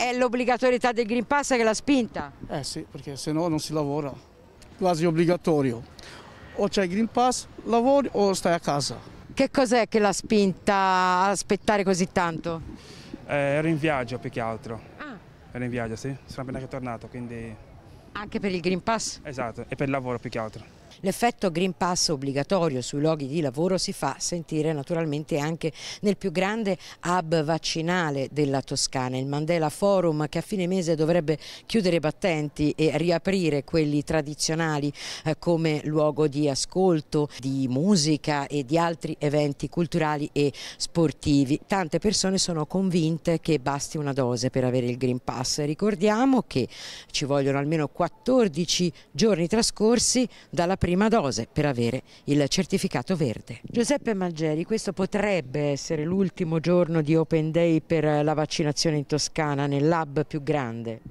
È l'obbligatorietà del Green Pass che l'ha spinta? Eh sì, perché se no non si lavora, quasi obbligatorio. O c'è il Green Pass, lavori o stai a casa. Che cos'è che l'ha spinta a aspettare così tanto? Eh, ero in viaggio più che altro. Ah. Ero in viaggio, sì. Sono appena tornato, quindi... Anche per il Green Pass? Esatto, e per il lavoro più che altro. L'effetto Green Pass obbligatorio sui luoghi di lavoro si fa sentire naturalmente anche nel più grande hub vaccinale della Toscana, il Mandela Forum che a fine mese dovrebbe chiudere i battenti e riaprire quelli tradizionali eh, come luogo di ascolto, di musica e di altri eventi culturali e sportivi. Tante persone sono convinte che basti una dose per avere il Green Pass. Ricordiamo che ci vogliono almeno 14 giorni trascorsi dalla prima dose per avere il certificato verde. Giuseppe Maggeri, questo potrebbe essere l'ultimo giorno di Open Day per la vaccinazione in Toscana nel lab più grande?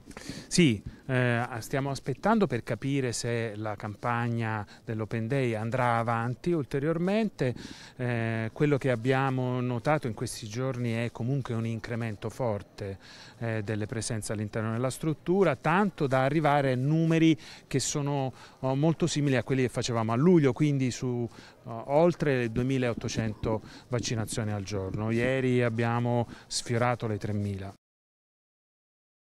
Sì, eh, stiamo aspettando per capire se la campagna dell'Open Day andrà avanti ulteriormente. Eh, quello che abbiamo notato in questi giorni è comunque un incremento forte eh, delle presenze all'interno della struttura, tanto da arrivare a numeri che sono oh, molto simili a quelli che facevamo a luglio, quindi su oh, oltre le 2800 vaccinazioni al giorno. Ieri abbiamo sfiorato le 3000.